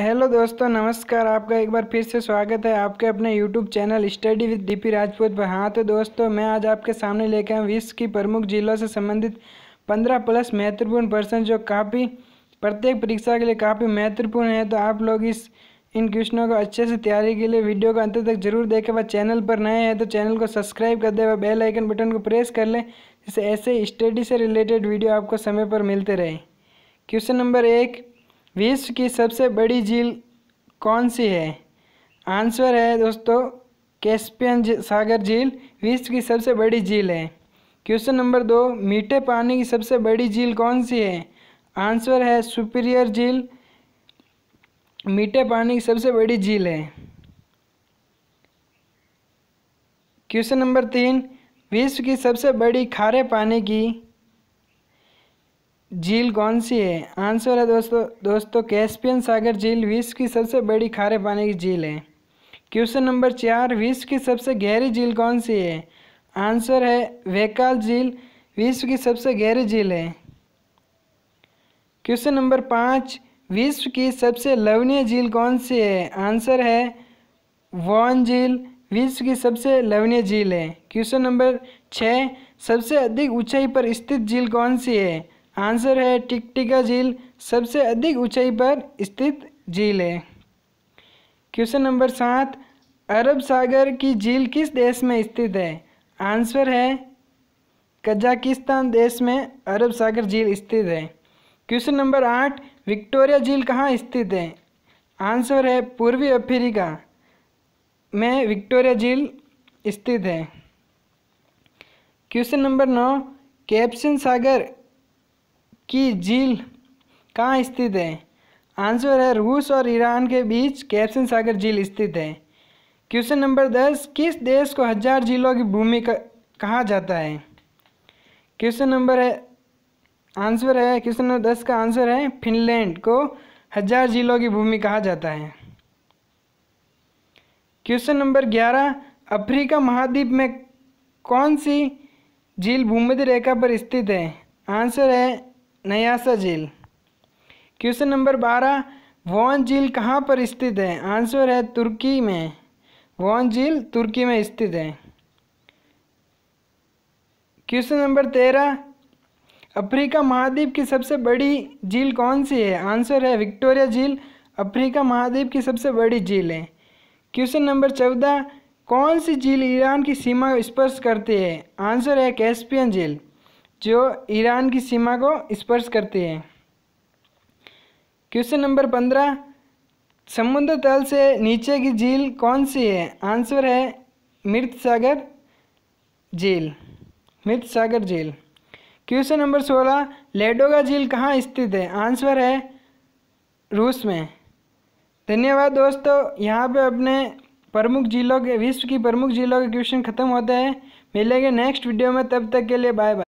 hello दोस्तों नमस्कार आपका एक बार फिर से स्वागत है आपके अपने YouTube channel study with DP Rajput पर हाँ तो दोस्तों मैं आज आपके सामने लेके आया विश्व की प्रमुख जिलों से संबंधित पंद्रह प्लस महत्वपूर्ण प्रश्न जो काफ़ी प्रत्येक परीक्षा के लिए काफ़ी महत्वपूर्ण है तो आप लोग इस इन क्वेश्चनों को अच्छे से तैयारी के लिए वीडियो को अंत तक जरूर देखें व चैनल पर नए हैं तो चैनल को सब्सक्राइब कर दें व बेल आइकन बटन को प्रेस कर लें जिससे ऐसे स्टडी से रिलेटेड वीडियो आपको समय पर मिलते रहे क्वेश्चन नंबर एक विश्व की सबसे बड़ी झील कौन सी है आंसर है दोस्तों कैस्पियन सागर झील विश्व की सबसे बड़ी झील है क्वेश्चन नंबर दो मीठे पानी की सबसे बड़ी झील कौन सी है आंसर है सुपीरियर झील मीठे पानी की सबसे बड़ी झील है क्वेश्चन नंबर तीन विश्व की सबसे बड़ी खारे पानी की झील कौन सी है आंसर है दोस्तों दोस्तों कैस्पियन सागर झील विश्व की सबसे बड़ी खारे पानी की झील है क्वेश्चन नंबर चार विश्व की सबसे गहरी झील कौन सी है आंसर है वेकाल झील विश्व की सबसे गहरी झील है क्वेश्चन नंबर पाँच विश्व की सबसे लवणीय झील कौन सी है आंसर है वॉन झील विश्व की सबसे लवणीय झील है क्वेश्चन नंबर छः सबसे अधिक ऊंचाई पर स्थित झील कौन सी है आंसर है टिकटिका झील सबसे अधिक ऊंचाई पर स्थित झील है क्वेश्चन नंबर सात अरब सागर की झील किस देश में स्थित है आंसर है कजाकिस्तान देश में अरब सागर झील स्थित है क्वेश्चन नंबर आठ विक्टोरिया झील कहाँ स्थित है आंसर है पूर्वी अफ्रीका में विक्टोरिया झील स्थित है क्वेश्चन नंबर नौ कैप्सन सागर की झील कहाँ स्थित है आंसर है रूस और ईरान के बीच कैप्सन सागर झील स्थित है क्वेश्चन नंबर दस किस देश को हजार झीलों की भूमि कहा जाता है क्वेश्चन नंबर है आंसर है क्वेश्चन नंबर दस का आंसर है फिनलैंड को हजार झीलों की भूमि कहा जाता है क्वेश्चन नंबर ग्यारह अफ्रीका महाद्वीप में कौन सी झील भूमध्य रेखा पर स्थित है आंसर है नयासा झील क्वेश्चन नंबर बारह वॉन झील कहाँ पर स्थित है आंसर है तुर्की में वॉन झील तुर्की में स्थित है क्वेश्चन नंबर तेरह अफ्रीका महाद्वीप की सबसे बड़ी झील कौन सी है आंसर है विक्टोरिया झील अफ्रीका महाद्वीप की सबसे बड़ी झील है क्वेश्चन नंबर चौदह कौन सी झील ईरान की सीमा स्पर्श करती है आंसर है कैस्पियन झील जो ईरान की सीमा को स्पर्श करते हैं क्वेश्चन नंबर पंद्रह समुद्र तल से नीचे की झील कौन सी है आंसर है मृत सागर झील मृत सागर झील क्वेश्चन नंबर सोलह लेडोगा झील कहाँ स्थित है आंसर है रूस में धन्यवाद दोस्तों यहाँ पे अपने प्रमुख जिलों के विश्व की प्रमुख जिलों के क्वेश्चन खत्म होते हैं मिलेंगे नेक्स्ट वीडियो में तब तक के लिए बाय बाय